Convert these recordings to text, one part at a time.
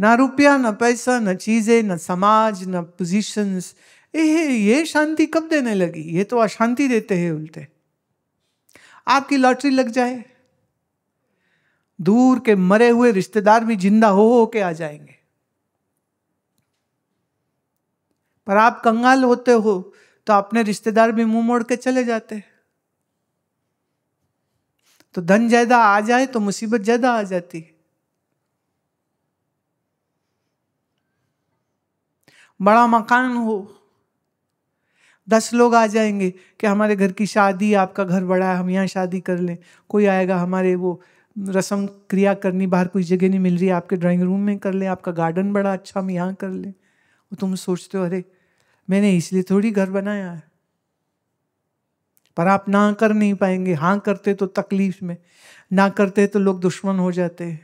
ना रुपया ना पैसा ना चीज़ें ना समाज ना पोजीशंस ये ये शांति कब देने लगी ये तो अशांति देते हैं उल्टे आपकी लॉटरी लग जाए दूर के मरे हुए रिश्तेदार भी जिंदा हो हो के आ जाएंगे पर आप कंगाल होते हो तो अपने रिश्तेदार भी मुंह मोड़ के चले जाते हैं तो धन ज्यादा आ जाए तो मुसीबत ज्यादा आ जाती है बड़ा मकान हो दस लोग आ जाएंगे कि हमारे घर की शादी आपका घर बड़ा है हम यहाँ शादी कर लें कोई आएगा हमारे वो रसम क्रिया करनी बाहर कोई जगह नहीं मिल रही आपके ड्राइंग रूम में कर लें आपका गार्डन बड़ा अच्छा हम यहाँ कर लें और तुम सोचते हो अरे मैंने इसलिए थोड़ी घर बनाया है पर आप ना कर नहीं पाएंगे हाँ करते तो तकलीफ में ना करते तो लोग दुश्मन हो जाते हैं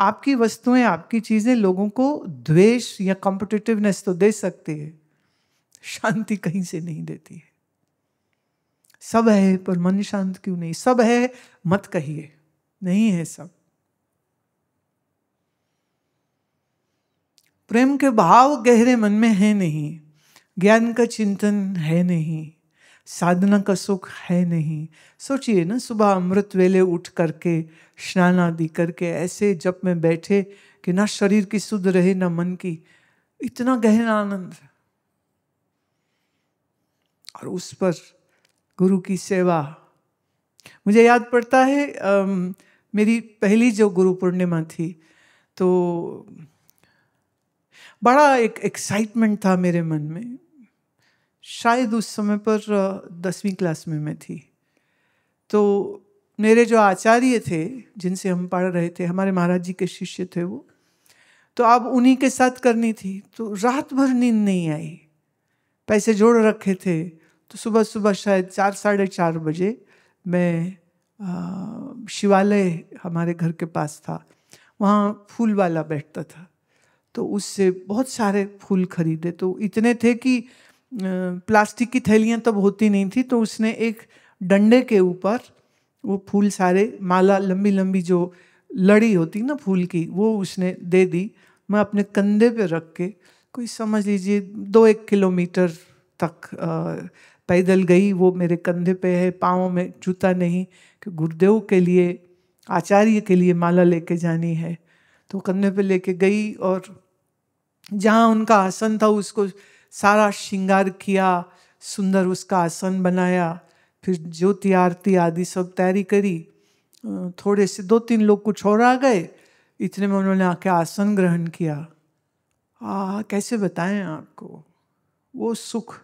आपकी वस्तुएं आपकी चीज़ें लोगों को द्वेष या कॉम्पिटिटिवनेस तो दे सकती है शांति कहीं से नहीं देती है सब है पर मन शांत क्यों नहीं सब है मत कहिए नहीं है सब प्रेम के भाव गहरे मन में है नहीं ज्ञान का चिंतन है नहीं साधना का सुख है नहीं सोचिए ना सुबह अमृत वेले उठ करके स्नान आदि करके ऐसे जब में बैठे कि ना शरीर की सुध रहे ना मन की इतना गहरा आनंद और उस पर गुरु की सेवा मुझे याद पड़ता है अम, मेरी पहली जो गुरु पूर्णिमा थी तो बड़ा एक एक्साइटमेंट था मेरे मन में शायद उस समय पर दसवीं क्लास में मैं थी तो मेरे जो आचार्य थे जिनसे हम पढ़ रहे थे हमारे महाराज जी के शिष्य थे वो तो अब उन्हीं के साथ करनी थी तो रात भर नींद नहीं आई पैसे जोड़ रखे थे तो सुबह सुबह शायद चार साढ़े चार बजे मैं शिवालय हमारे घर के पास था वहाँ फूल वाला बैठता था तो उससे बहुत सारे फूल खरीदे तो इतने थे कि प्लास्टिक की थैलियाँ तब होती नहीं थी तो उसने एक डंडे के ऊपर वो फूल सारे माला लंबी लंबी जो लड़ी होती ना फूल की वो उसने दे दी मैं अपने कंधे पे रख के कोई समझ लीजिए दो एक किलोमीटर तक पैदल गई वो मेरे कंधे पे है पाँव में जूता नहीं कि गुरुदेव के लिए आचार्य के लिए माला लेके जानी है तो कंधे पे लेके गई और जहाँ उनका आसन था उसको सारा श्रृंगार किया सुंदर उसका आसन बनाया फिर ज्योति आरती आदि सब तैयारी करी थोड़े से दो तीन लोग कुछ और आ गए इतने में उन्होंने आके आसन ग्रहण किया आ, कैसे बताएं आपको वो सुख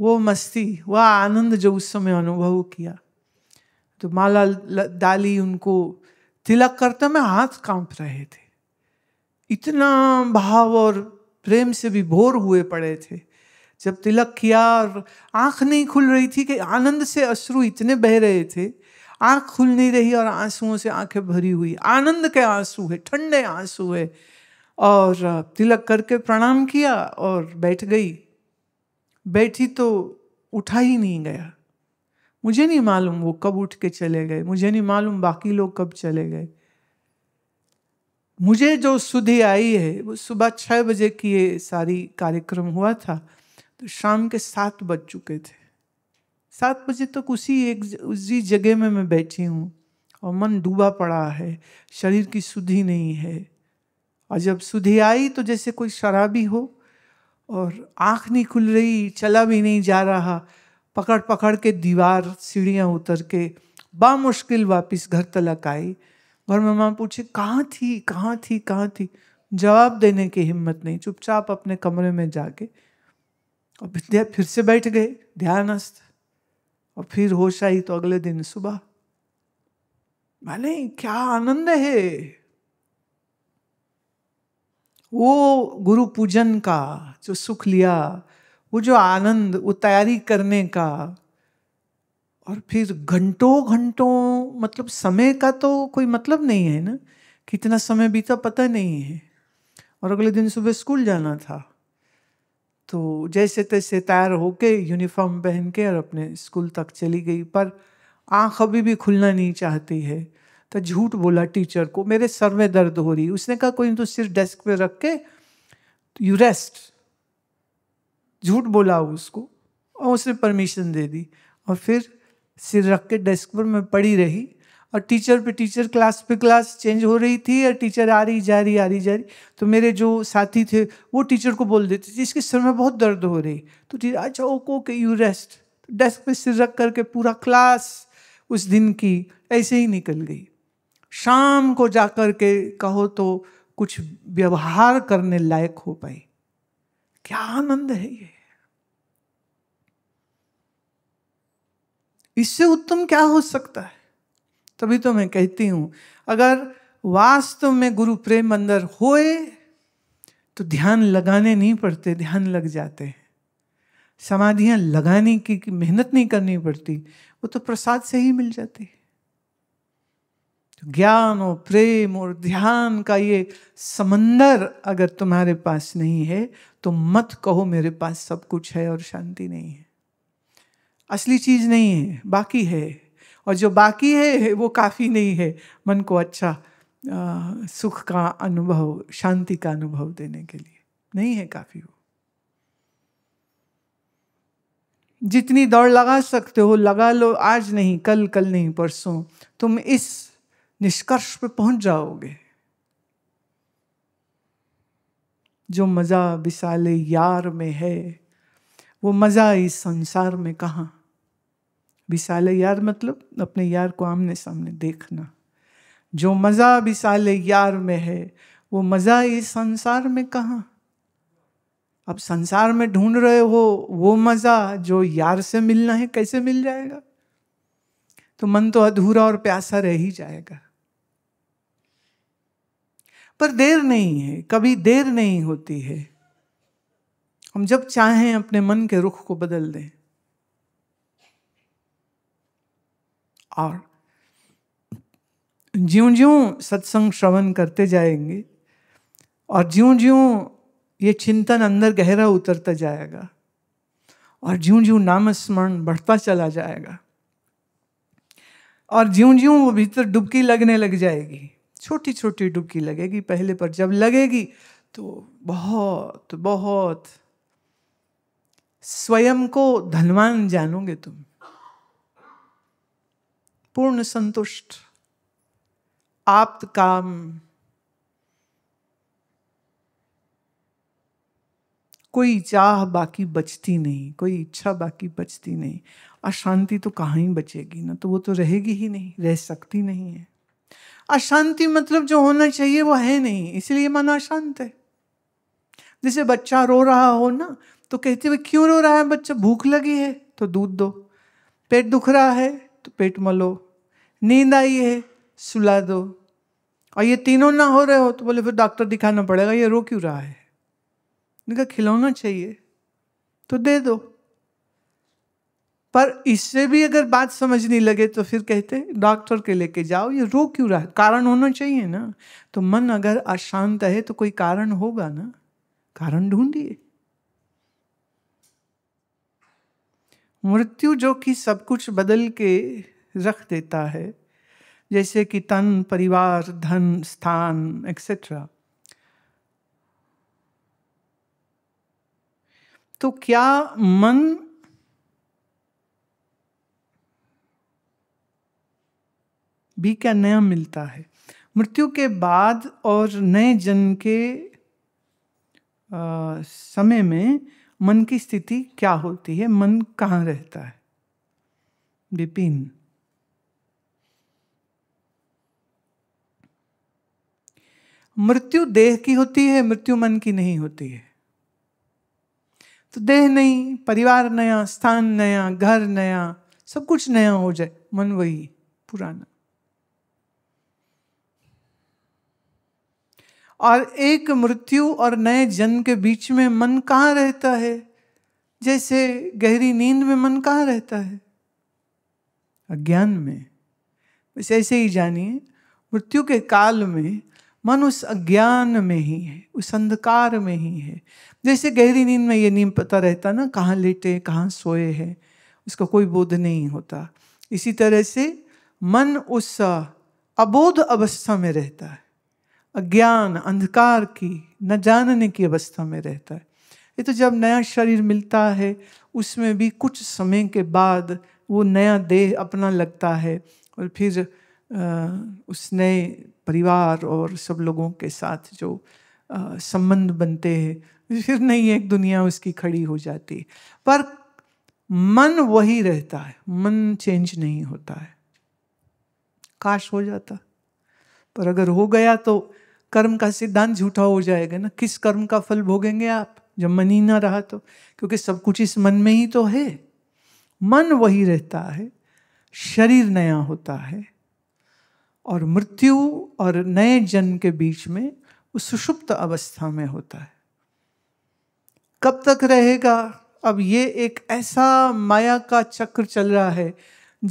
वो मस्ती वह आनंद जो उस समय अनुभव किया तो माला डाली उनको तिलक करते में हाथ कांप रहे थे इतना भाव और प्रेम से भी भोर हुए पड़े थे जब तिलक किया और आँख नहीं खुल रही थी कि आनंद से अश्रु इतने बह रहे थे आँख खुल नहीं रही और आंसुओं से आंखें भरी हुई आनंद के आंसू है ठंडे आंसू है और तिलक करके प्रणाम किया और बैठ गई बैठी तो उठा ही नहीं गया मुझे नहीं मालूम वो कब उठ के चले गए मुझे नहीं मालूम बाकी लोग कब चले गए मुझे जो सुधि आई है वो सुबह छः बजे की ये सारी कार्यक्रम हुआ था तो शाम के सात बज चुके थे सात बजे तक तो उसी एक उसी जगह में मैं बैठी हूँ और मन डूबा पड़ा है शरीर की सुधि नहीं है और जब सुधि आई तो जैसे कोई शराबी हो और आँख नहीं खुल रही चला भी नहीं जा रहा पकड़ पकड़ के दीवार सीढ़ियाँ उतर के बामुश्किल वापस घर तलक आई और मम्मा पूछी कहाँ थी कहाँ थी कहाँ थी जवाब देने की हिम्मत नहीं चुपचाप अपने कमरे में जाके और विद्या फिर से बैठ गए ध्यानस्थ और फिर होश आई तो अगले दिन सुबह भले क्या आनंद है वो गुरु पूजन का जो सुख लिया वो जो आनंद वो तैयारी करने का और फिर घंटों घंटों मतलब समय का तो कोई मतलब नहीं है ना कितना समय बीता पता नहीं है और अगले दिन सुबह स्कूल जाना था तो जैसे तैसे तैयार होके यूनिफॉर्म पहन के और अपने स्कूल तक चली गई पर आँख अभी भी खुलना नहीं चाहती है तो झूठ बोला टीचर को मेरे सर में दर्द हो रही उसने कहा कोई तो सिर्फ डेस्क पे रख के तो यू रेस्ट झूठ बोला उसको और उसने परमिशन दे दी और फिर सिर रख के डेस्क पर मैं पढ़ी रही और टीचर पे टीचर क्लास पे क्लास चेंज हो रही थी और टीचर आ रही जा रही आ रही जा रही तो मेरे जो साथी थे वो टीचर को बोल देते थे इसके सिर में बहुत दर्द हो रही तो टीचर अच्छा ओके ओके यू रेस्ट तो डेस्क पे सिर रख करके पूरा क्लास उस दिन की ऐसे ही निकल गई शाम को जा कर के कहो तो कुछ व्यवहार करने लायक हो पाई क्या आनंद है ये इससे उत्तम क्या हो सकता है तभी तो मैं कहती हूं अगर वास्तव में गुरु प्रेम अंदर होए तो ध्यान लगाने नहीं पड़ते ध्यान लग जाते हैं समाधियां लगाने की मेहनत नहीं करनी पड़ती वो तो प्रसाद से ही मिल जाती है तो ज्ञान और प्रेम और ध्यान का ये समंदर अगर तुम्हारे पास नहीं है तो मत कहो मेरे पास सब कुछ है और शांति नहीं है असली चीज़ नहीं है बाकी है और जो बाकी है वो काफ़ी नहीं है मन को अच्छा आ, सुख का अनुभव शांति का अनुभव देने के लिए नहीं है काफ़ी वो जितनी दौड़ लगा सकते हो लगा लो आज नहीं कल कल नहीं परसों तुम इस निष्कर्ष पे पहुंच जाओगे जो मज़ा विशाले यार में है वो मज़ा इस संसार में कहाँ बिसाले यार मतलब अपने यार को आमने सामने देखना जो मज़ा बिसाले यार में है वो मज़ा इस संसार में कहाँ अब संसार में ढूंढ रहे हो वो मज़ा जो यार से मिलना है कैसे मिल जाएगा तो मन तो अधूरा और प्यासा रह ही जाएगा पर देर नहीं है कभी देर नहीं होती है हम जब चाहें अपने मन के रुख को बदल दें और ज्यों ज्यों सत्संग श्रवण करते जाएंगे और ज्यों ज्यों ये चिंतन अंदर गहरा उतरता जाएगा और ज्यों ज्यों नाम स्मरण बढ़ता चला जाएगा और ज्यों ज्यों वो भीतर डुबकी लगने लग जाएगी छोटी छोटी डुबकी लगेगी पहले पर जब लगेगी तो बहुत बहुत स्वयं को धनवान जानोगे तुम पूर्ण संतुष्ट आप्त काम कोई चाह बाकी बचती नहीं कोई इच्छा बाकी बचती नहीं अशांति तो कहाँ ही बचेगी ना तो वो तो रहेगी ही नहीं रह सकती नहीं है अशांति मतलब जो होना चाहिए वो है नहीं इसलिए मन अशांत है जैसे बच्चा रो रहा हो ना तो कहते हुए क्यों रो रहा है बच्चा भूख लगी है तो दूध दो पेट दुख रहा है तो पेट मलो नींद आई है सुला दो और ये तीनों ना हो रहे हो तो बोले फिर डॉक्टर दिखाना पड़ेगा ये रो क्यों रहा है इनका खिलौना चाहिए तो दे दो पर इससे भी अगर बात समझ नहीं लगे तो फिर कहते डॉक्टर के लेके जाओ ये रो क्यों रहा है कारण होना चाहिए ना तो मन अगर अशांत है तो कोई कारण होगा ना कारण ढूंढिए मृत्यु जो कि सब कुछ बदल के रख देता है जैसे कि तन परिवार धन स्थान एक्सेट्रा तो क्या मन भी क्या नया मिलता है मृत्यु के बाद और नए जन्म के आ, समय में मन की स्थिति क्या होती है मन कहाँ रहता है विपिन मृत्यु देह की होती है मृत्यु मन की नहीं होती है तो देह नहीं परिवार नया स्थान नया घर नया सब कुछ नया हो जाए मन वही पुराना और एक मृत्यु और नए जन्म के बीच में मन कहाँ रहता है जैसे गहरी नींद में मन कहाँ रहता है अज्ञान में बस ऐसे ही जानिए मृत्यु के काल में मन उस अज्ञान में ही है उस अंधकार में ही है जैसे गहरी नींद में ये नींद पता रहता ना कहाँ लेटे कहाँ सोए हैं उसका कोई बोध नहीं होता इसी तरह से मन उस अबोध अवस्था में रहता है अज्ञान अंधकार की न जानने की अवस्था में रहता है ये तो जब नया शरीर मिलता है उसमें भी कुछ समय के बाद वो नया देह अपना लगता है और फिर आ, उस नए परिवार और सब लोगों के साथ जो संबंध बनते हैं फिर नहीं एक दुनिया उसकी खड़ी हो जाती पर मन वही रहता है मन चेंज नहीं होता है काश हो जाता पर अगर हो गया तो कर्म का सिद्धांत झूठा हो जाएगा ना किस कर्म का फल भोगेंगे आप जब मन ही ना रहा तो क्योंकि सब कुछ इस मन में ही तो है मन वही रहता है शरीर नया होता है और मृत्यु और नए जन्म के बीच में वो सुषुप्त अवस्था में होता है कब तक रहेगा अब ये एक ऐसा माया का चक्र चल रहा है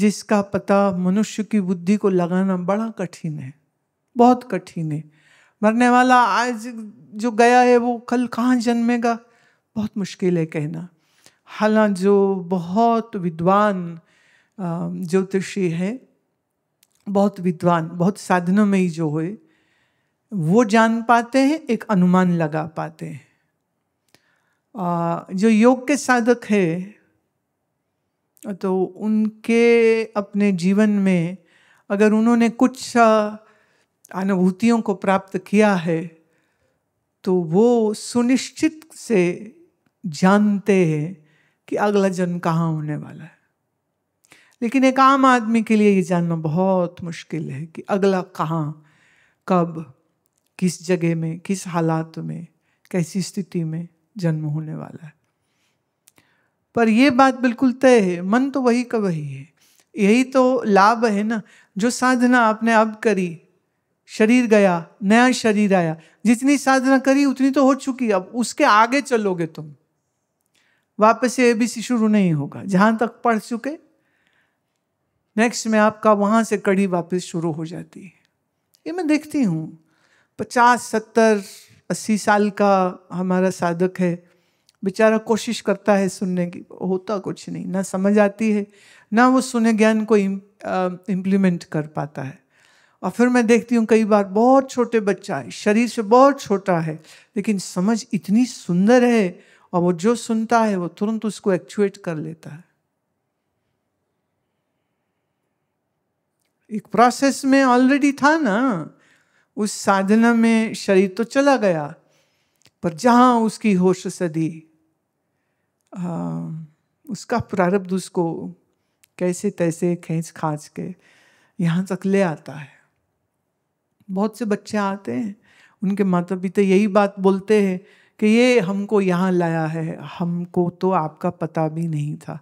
जिसका पता मनुष्य की बुद्धि को लगाना बड़ा कठिन है बहुत कठिन है मरने वाला आज जो गया है वो कल कहाँ जन्मेगा बहुत मुश्किल है कहना हालांकि जो बहुत विद्वान ज्योतिषी हैं बहुत विद्वान बहुत साधनों में ही जो हुए वो जान पाते हैं एक अनुमान लगा पाते हैं जो योग के साधक है तो उनके अपने जीवन में अगर उन्होंने कुछ अनुभूतियों को प्राप्त किया है तो वो सुनिश्चित से जानते हैं कि अगला जन्म कहाँ होने वाला है लेकिन एक आम आदमी के लिए ये जानना बहुत मुश्किल है कि अगला कहाँ कब किस जगह में किस हालात में कैसी स्थिति में जन्म होने वाला है पर यह बात बिल्कुल तय है मन तो वही का वही है यही तो लाभ है ना जो साधना आपने अब करी शरीर गया नया शरीर आया जितनी साधना करी उतनी तो हो चुकी अब उसके आगे चलोगे तुम वापस ये एबीसी शुरू नहीं होगा जहां तक पढ़ चुके नेक्स्ट में आपका वहाँ से कड़ी वापस शुरू हो जाती है ये मैं देखती हूँ पचास सत्तर अस्सी साल का हमारा साधक है बेचारा कोशिश करता है सुनने की होता कुछ नहीं ना समझ आती है ना वो सुने ज्ञान को इम्प्लीमेंट कर पाता है और फिर मैं देखती हूँ कई बार बहुत छोटे बच्चा है शरीर से बहुत छोटा है लेकिन समझ इतनी सुंदर है और वो जो सुनता है वो तुरंत उसको एक्चुएट कर लेता है एक प्रोसेस में ऑलरेडी था ना उस साधना में शरीर तो चला गया पर जहाँ उसकी होश सदी उसका प्रारब्ध उसको कैसे तैसे खींच खाँच के यहाँ तक ले आता है बहुत से बच्चे आते हैं उनके माता पिता तो यही बात बोलते हैं कि ये हमको यहाँ लाया है हमको तो आपका पता भी नहीं था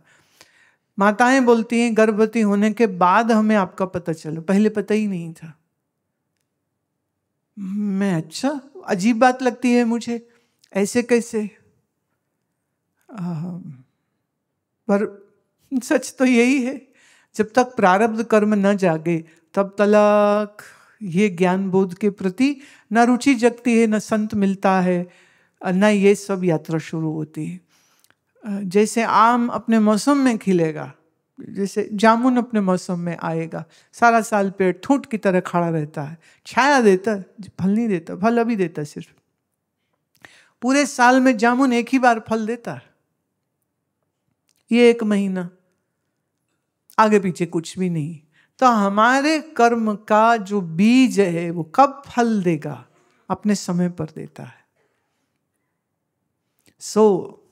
माताएं बोलती हैं गर्भवती होने के बाद हमें आपका पता चला पहले पता ही नहीं था मैं अच्छा अजीब बात लगती है मुझे ऐसे कैसे आ, पर सच तो यही है जब तक प्रारब्ध कर्म न जागे तब तलक ये ज्ञान बोध के प्रति न रुचि जगती है न संत मिलता है न ये सब यात्रा शुरू होती है जैसे आम अपने मौसम में खिलेगा जैसे जामुन अपने मौसम में आएगा सारा साल पेड़ ठूट की तरह खड़ा रहता है छाया देता फल नहीं देता फल अभी देता सिर्फ पूरे साल में जामुन एक ही बार फल देता है ये एक महीना आगे पीछे कुछ भी नहीं तो हमारे कर्म का जो बीज है वो कब फल देगा अपने समय पर देता है सो so,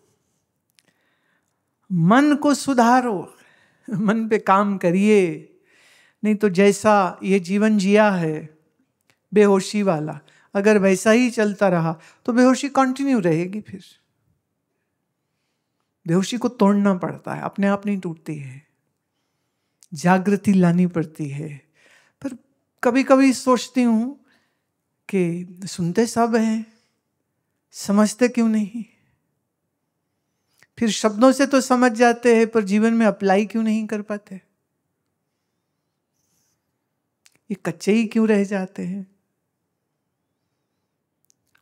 मन को सुधारो मन पे काम करिए नहीं तो जैसा ये जीवन जिया है बेहोशी वाला अगर वैसा ही चलता रहा तो बेहोशी कंटिन्यू रहेगी फिर बेहोशी को तोड़ना पड़ता है अपने आप नहीं टूटती है जागृति लानी पड़ती है पर कभी कभी सोचती हूँ कि सुनते सब हैं समझते क्यों नहीं फिर शब्दों से तो समझ जाते हैं पर जीवन में अप्लाई क्यों नहीं कर पाते ये कच्चे ही क्यों रह जाते हैं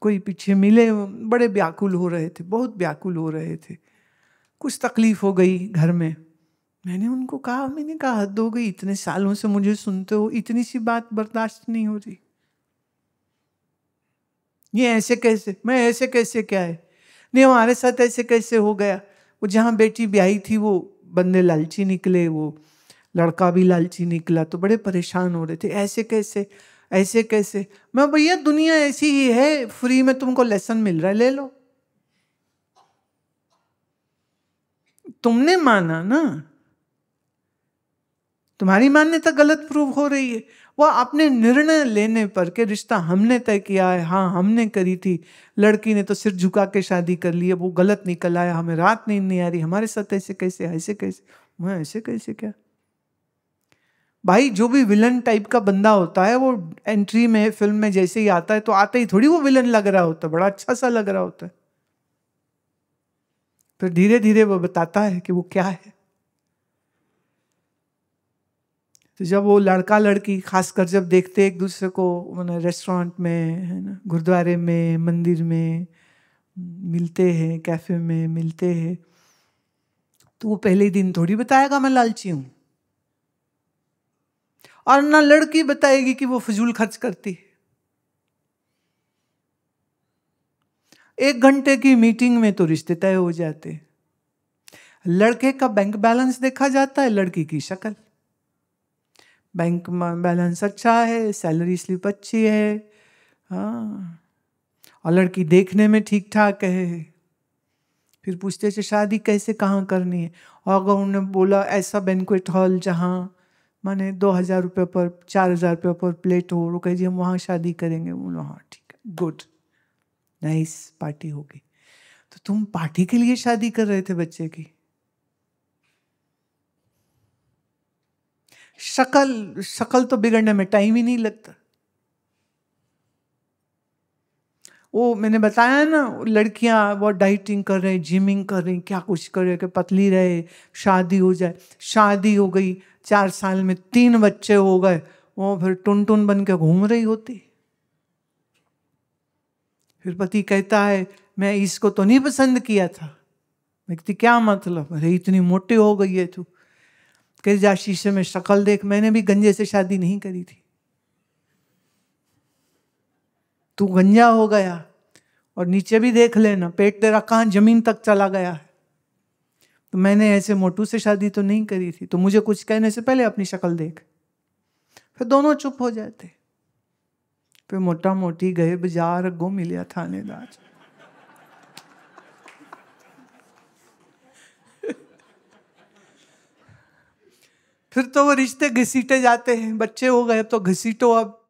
कोई पीछे मिले बड़े व्याकुल हो रहे थे बहुत व्याकुल हो रहे थे कुछ तकलीफ हो गई घर में मैंने उनको कहा मैंने कहा हद हो गई इतने सालों से मुझे सुनते हो इतनी सी बात बर्दाश्त नहीं हो रही ये ऐसे कैसे मैं ऐसे कैसे क्या है नहीं हमारे साथ ऐसे कैसे हो गया वो जहाँ बेटी ब्याही थी वो बंदे लालची निकले वो लड़का भी लालची निकला तो बड़े परेशान हो रहे थे ऐसे कैसे ऐसे कैसे मैं भैया दुनिया ऐसी ही है फ्री में तुमको लेसन मिल रहा है ले लो तुमने माना ना तुम्हारी मान्यता गलत प्रूव हो रही है वह अपने निर्णय लेने पर के रिश्ता हमने तय किया है हाँ हमने करी थी लड़की ने तो सिर झुका के शादी कर ली वो गलत निकल आया हमें रात नींद नहीं आ रही हमारे साथ ऐसे कैसे ऐसे कैसे मैं ऐसे कैसे क्या भाई जो भी विलन टाइप का बंदा होता है वो एंट्री में फिल्म में जैसे ही आता है तो आते ही थोड़ी वो विलन लग रहा होता है बड़ा अच्छा सा लग रहा होता है फिर धीरे धीरे वो बताता है कि वो क्या है तो जब वो लड़का लड़की खासकर जब देखते एक दूसरे को मैंने रेस्टोरेंट में है ना गुरुद्वारे में मंदिर में मिलते हैं कैफे में मिलते हैं तो वो पहले दिन थोड़ी बताएगा मैं लालची हूं और ना लड़की बताएगी कि वो फजूल खर्च करती है एक घंटे की मीटिंग में तो रिश्ते तय हो जाते लड़के का बैंक बैलेंस देखा जाता है लड़की की शक्ल बैंक में बैलेंस अच्छा है सैलरी स्लिप अच्छी है हाँ और लड़की देखने में ठीक ठाक है फिर पूछते थे अच्छा, शादी कैसे कहाँ करनी है और अगर उन्होंने बोला ऐसा बैंकुट हॉल जहाँ माने दो हज़ार रुपये पर चार हज़ार रुपये पर प्लेट हो वो कह जी हम वहाँ शादी करेंगे बोलो हाँ ठीक है गुड नाइस पार्टी होगी तो तुम पार्टी के लिए शादी कर रहे थे बच्चे की शकल शकल तो बिगड़ने में टाइम ही नहीं लगता वो मैंने बताया ना लड़कियां वो डाइटिंग कर रही जिमिंग कर रही क्या कुछ कर रहे कि पतली रहे शादी हो जाए शादी हो गई चार साल में तीन बच्चे हो गए वो फिर टुन टुन बन के घूम रही होती फिर पति कहता है मैं इसको तो नहीं पसंद किया था व्यक्ति क्या मतलब अरे इतनी मोटी हो गई है तू कह जा शीशे में शक्ल देख मैंने भी गंजे से शादी नहीं करी थी तू गंजा हो गया और नीचे भी देख लेना पेट तेरा कहाँ जमीन तक चला गया है तो मैंने ऐसे मोटू से शादी तो नहीं करी थी तो मुझे कुछ कहने से पहले अपनी शक्ल देख फिर दोनों चुप हो जाते फिर मोटा मोटी गए बाजार गो मिलिया थानेदार फिर तो वो रिश्ते घसीटे जाते हैं बच्चे हो गए तो घसीटो अब